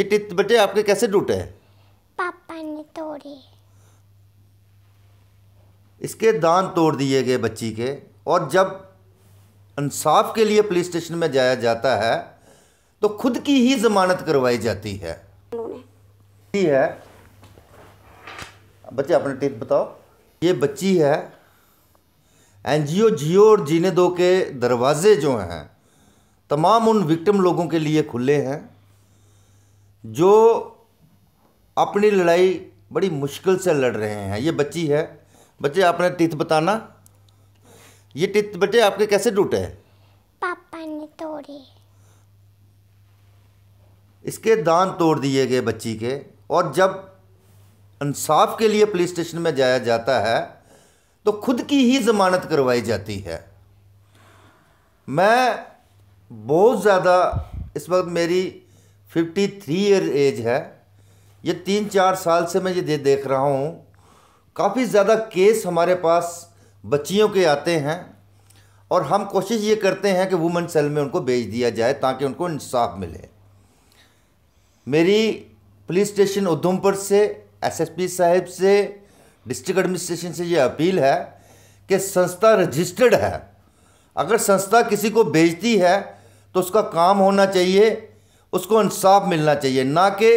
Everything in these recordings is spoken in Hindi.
ये टित बेटे आपके कैसे टूटे हैं पापा ने तोड़े इसके दान तोड़ दिए गए बच्ची के और जब इंसाफ के लिए पुलिस स्टेशन में जाया जाता है तो खुद की ही जमानत करवाई जाती है है बच्चे अपने टिप बताओ ये बच्ची है एनजीओ जियो और जीने दो के दरवाजे जो हैं तमाम उन विक्टिम लोगों के लिए खुले हैं जो अपनी लड़ाई बड़ी मुश्किल से लड़ रहे हैं ये बच्ची है बच्चे आपने टिथ बताना ये टिथ बच्चे आपके कैसे टूटे हैं पापा ने तोड़े इसके दांत तोड़ दिए गए बच्ची के और जब इंसाफ के लिए पुलिस स्टेशन में जाया जाता है तो खुद की ही जमानत करवाई जाती है मैं बहुत ज़्यादा इस वक्त मेरी फिफ्टी थ्री ईयर एज है ये तीन चार साल से मैं ये दे देख रहा हूँ काफ़ी ज़्यादा केस हमारे पास बच्चियों के आते हैं और हम कोशिश ये करते हैं कि वुमेन सेल में उनको भेज दिया जाए ताकि उनको इंसाफ मिले मेरी पुलिस स्टेशन उधमपुर से एसएसपी साहब से डिस्ट्रिक्ट एडमिनिस्ट्रेशन से ये अपील है कि संस्था रजिस्टर्ड है अगर संस्था किसी को भेजती है तो उसका काम होना चाहिए उसको इंसाफ मिलना चाहिए ना कि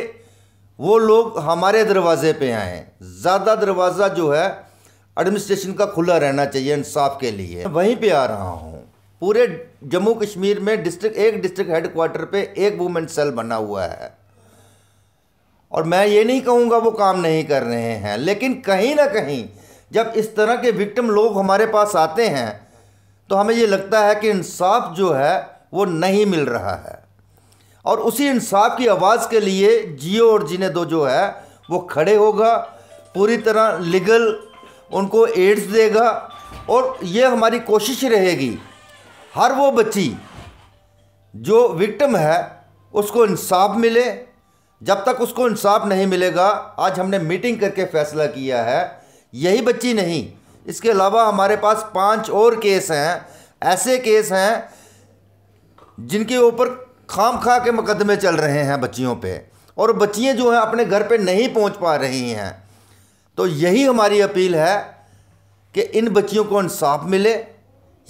वो लोग हमारे दरवाजे पे आए ज़्यादा दरवाज़ा जो है एडमिनिस्ट्रेशन का खुला रहना चाहिए इंसाफ के लिए वहीं पे आ रहा हूँ पूरे जम्मू कश्मीर में डिस्ट्रिक्ट एक डिस्ट्रिक्ट हेडक्वार्टर पे एक वुमेन सेल बना हुआ है और मैं ये नहीं कहूँगा वो काम नहीं कर रहे हैं लेकिन कहीं ना कहीं जब इस तरह के विक्टिम लोग हमारे पास आते हैं तो हमें ये लगता है कि इंसाफ जो है वो नहीं मिल रहा है और उसी इंसाफ की आवाज़ के लिए जियो और जीने दो जो है वो खड़े होगा पूरी तरह लीगल उनको एड्स देगा और ये हमारी कोशिश रहेगी हर वो बच्ची जो विक्टम है उसको इंसाफ मिले जब तक उसको इंसाफ नहीं मिलेगा आज हमने मीटिंग करके फैसला किया है यही बच्ची नहीं इसके अलावा हमारे पास पांच और केस हैं ऐसे केस हैं जिनके ऊपर खाम खा के मुकदमे चल रहे हैं बच्चियों पे और बच्चियाँ जो हैं अपने घर पे नहीं पहुंच पा रही हैं तो यही हमारी अपील है कि इन बच्चियों को इंसाफ मिले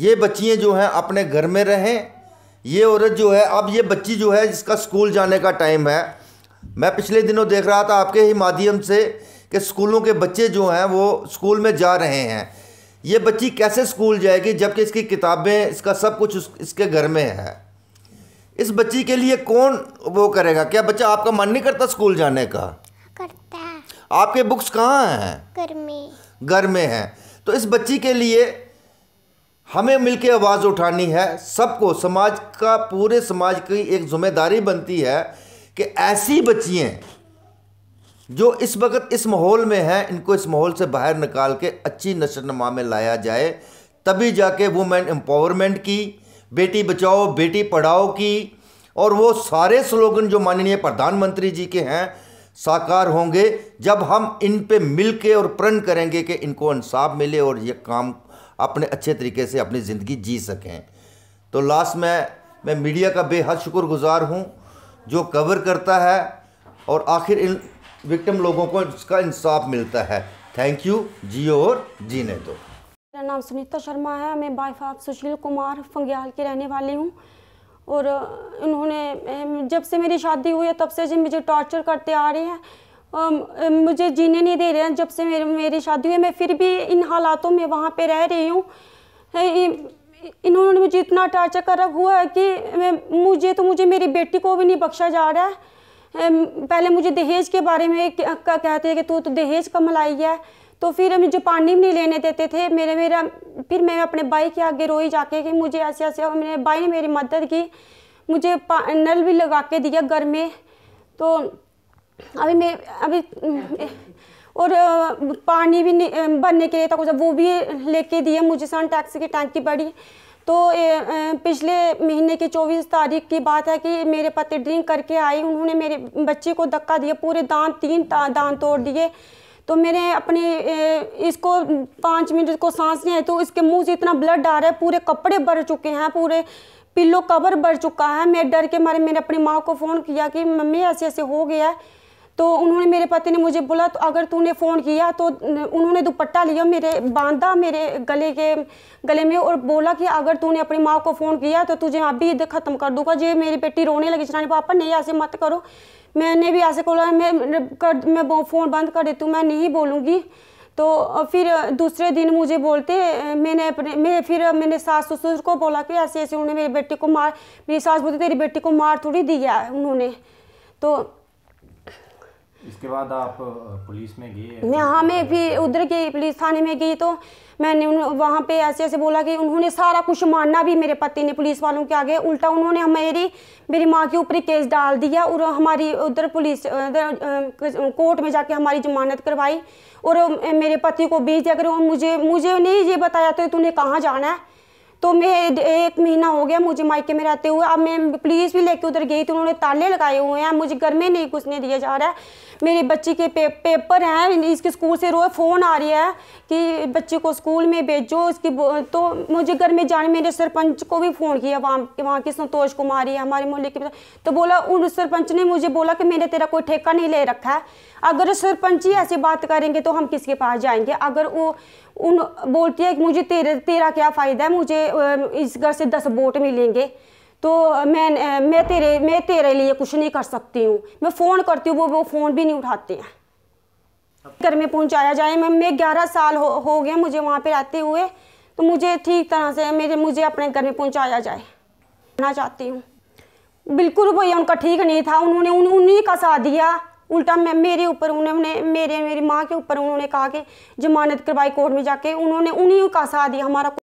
ये बच्चियाँ जो हैं अपने घर में रहें ये औरत जो है अब ये बच्ची जो है जिसका स्कूल जाने का टाइम है मैं पिछले दिनों देख रहा था आपके ही माध्यम से कि स्कूलों के बच्चे जो हैं वो स्कूल में जा रहे हैं ये बच्ची कैसे स्कूल जाएगी जबकि इसकी किताबें इसका सब कुछ इसके घर में है इस बच्ची के लिए कौन वो करेगा क्या बच्चा आपका मन नहीं करता स्कूल जाने का करता है आपके बुक्स कहाँ हैं घर में घर में हैं तो इस बच्ची के लिए हमें मिलके आवाज़ उठानी है सबको समाज का पूरे समाज की एक जिम्मेदारी बनती है कि ऐसी बच्चियाँ जो इस वक्त इस माहौल में हैं इनको इस माहौल से बाहर निकाल के अच्छी नशर नमा में लाया जाए तभी जाके वुमेन एम्पावरमेंट की बेटी बचाओ बेटी पढ़ाओ की और वो सारे स्लोगन जो माननीय प्रधानमंत्री जी के हैं साकार होंगे जब हम इन पे मिल के और प्रण करेंगे कि इनको इंसाफ मिले और ये काम अपने अच्छे तरीके से अपनी ज़िंदगी जी सकें तो लास्ट में मैं मीडिया का बेहद शुक्रगुजार हूँ जो कवर करता है और आखिर इन विक्टिम लोगों को इसका इंसाफ मिलता है थैंक यू जियो और जीने दो नाम सुनीता शर्मा है मैं आप सुशील कुमार फंग्याल की रहने वाली हूँ और उन्होंने जब से मेरी शादी हुई है तब से जी मुझे टॉर्चर करते आ रहे हैं मुझे जीने नहीं दे रहे हैं जब से मेरी मेरी शादी हुई है मैं फिर भी इन हालातों में वहाँ पर रह रही हूँ इन्होंने मुझे इतना टॉर्चर कर रखा हुआ है कि मुझे तो मुझे मेरी बेटी को भी नहीं बख्शा जा रहा है पहले मुझे दहेज के बारे में कहते हैं कि तू तो दहेज कम लाई है तो फिर मुझे पानी भी नहीं लेने देते थे मेरे मेरा फिर मैं अपने भाई के आगे रोई जाके कि मुझे ऐसे ऐसे और मेरे भाई ने मेरी मदद की मुझे नल भी लगा के दिया घर में तो अभी मैं अभी और पानी भी भरने के लिए था तो कुछ वो भी लेके दिया मुझे सन टैक्स की टैंकी पड़ी तो पिछले महीने की चौबीस तारीख की बात है कि मेरे पति ड्रिंक करके आए उन्होंने मेरे बच्चे को धक्का दिया पूरे दांत तीन दांत तोड़ दिए तो मैंने अपने इसको पाँच मिनट को सांस आई तो इसके मुंह से इतना ब्लड आ रहा है पूरे कपड़े भर चुके हैं पूरे पिल्लो कवर भर चुका है मैं डर के मारे मैंने अपनी माँ को फ़ोन किया कि मम्मी ऐसे ऐसे हो गया है तो उन्होंने मेरे पति ने मुझे बोला तो अगर तूने फ़ोन किया तो उन्होंने दुपट्टा लिया मेरे बांधा मेरे गले के गले में और बोला कि अगर तूने अपनी माँ को फ़ोन किया तो तुझे अभी ख़त्म कर दूंगा जे मेरी बेटी रोने लगी चरानी पापा नहीं ऐसे मत करो मैंने भी ऐसे बोला मैं कर मैं फ़ोन बंद कर देती हूँ मैं नहीं बोलूँगी तो फिर दूसरे दिन मुझे बोलते मैंने अपने मैं फिर मैंने सास ससुर को बोला कि ऐसे ऐसे उन्होंने मेरी बेटी को मार मेरी सास बोलती तेरी बेटी को मार थोड़ी दिया है उन्होंने तो इसके बाद आप पुलिस में गए मैं हाँ मैं फिर उधर गई पुलिस थाने में गई तो मैंने उन वहाँ पे ऐसे ऐसे बोला कि उन्होंने सारा कुछ मानना भी मेरे पति ने पुलिस वालों के आगे उल्टा उन्होंने हमारी मेरी माँ के ऊपर केस डाल दिया और हमारी उधर पुलिस कोर्ट में जाके हमारी जमानत करवाई और मेरे पति को भेज दिया करो मुझे मुझे नहीं ये बताया तो तूने कहाँ जाना है तो मैं एक महीना हो गया मुझे मायके में रहते हुए अब मैं पुलिस भी लेके उधर गई थी उन्होंने ताले लगाए हुए हैं मुझे घर में नहीं घुसने दिया जा रहा है मेरे बच्चे के पे, पेपर हैं इसके स्कूल से रोज फ़ोन आ रही है कि बच्चे को स्कूल में भेजो इसकी तो मुझे घर में जाने मेरे सरपंच को भी फ़ोन किया वहाँ वहाँ के संतोष कुमारी है हमारे मोहल्ले के तो बोला उन सरपंच ने मुझे बोला कि मैंने तेरा कोई ठेका नहीं ले रखा है अगर सरपंच ही ऐसी बात करेंगे तो हम किसके पास जाएंगे अगर वो उन बोलती है कि मुझे तेरे तेरा क्या फ़ायदा है मुझे इस घर से दस वोट मिलेंगे तो मैं मैं तेरे मैं तेरे लिए कुछ नहीं कर सकती हूँ मैं फ़ोन करती हूँ वो वो फ़ोन भी नहीं उठाते हैं घर में पहुँचाया जाए मैं मैं ग्यारह साल हो हो गए मुझे वहाँ पे रहते हुए तो मुझे ठीक तरह से मेरे मुझे अपने घर में पहुँचाया जाए ना चाहती हूँ बिल्कुल भैया उनका ठीक नहीं था उन्होंने उन्हीं का साथ दिया उल्टा मैं मेरे ऊपर उन्होंने मेरे मेरी माँ के ऊपर उन्होंने कहा कि जमानत करवाई कोर्ट में जाके उन्होंने उन्हीं का साथ दिया हमारा